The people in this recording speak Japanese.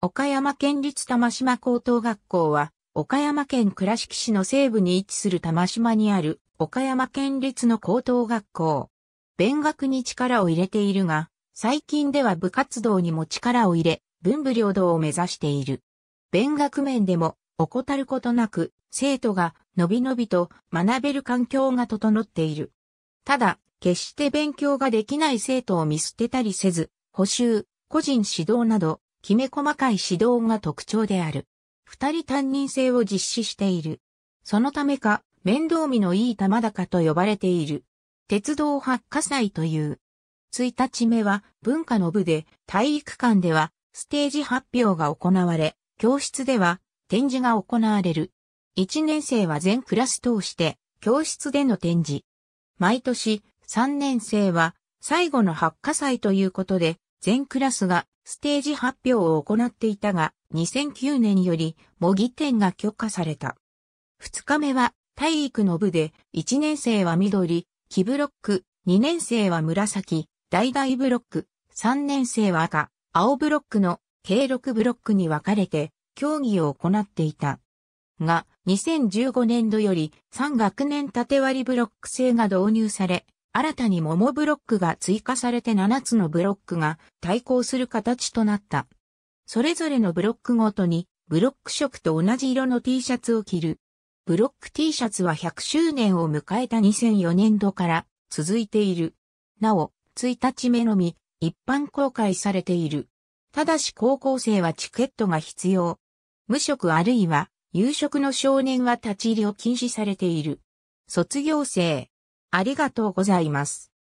岡山県立玉島高等学校は、岡山県倉敷市の西部に位置する玉島にある岡山県立の高等学校。勉学に力を入れているが、最近では部活動にも力を入れ、文武両道を目指している。勉学面でも、怠ることなく、生徒がのびのびと学べる環境が整っている。ただ、決して勉強ができない生徒を見捨てたりせず、補修、個人指導など、きめ細かい指導が特徴である。二人担任制を実施している。そのためか、面倒見のいい玉高と呼ばれている。鉄道発火祭という。1日目は文化の部で体育館ではステージ発表が行われ、教室では展示が行われる。1年生は全クラス通して教室での展示。毎年3年生は最後の発火祭ということで全クラスがステージ発表を行っていたが、2009年より模擬展が許可された。2日目は体育の部で、1年生は緑、木ブロック、2年生は紫、大々ブロック、3年生は赤、青ブロックの計6ブロックに分かれて競技を行っていた。が、2015年度より3学年縦割りブロック制が導入され、新たに桃ブロックが追加されて7つのブロックが対抗する形となった。それぞれのブロックごとにブロック色と同じ色の T シャツを着る。ブロック T シャツは100周年を迎えた2004年度から続いている。なお、1日目のみ、一般公開されている。ただし高校生はチケットが必要。無職あるいは、夕食の少年は立ち入りを禁止されている。卒業生、ありがとうございます。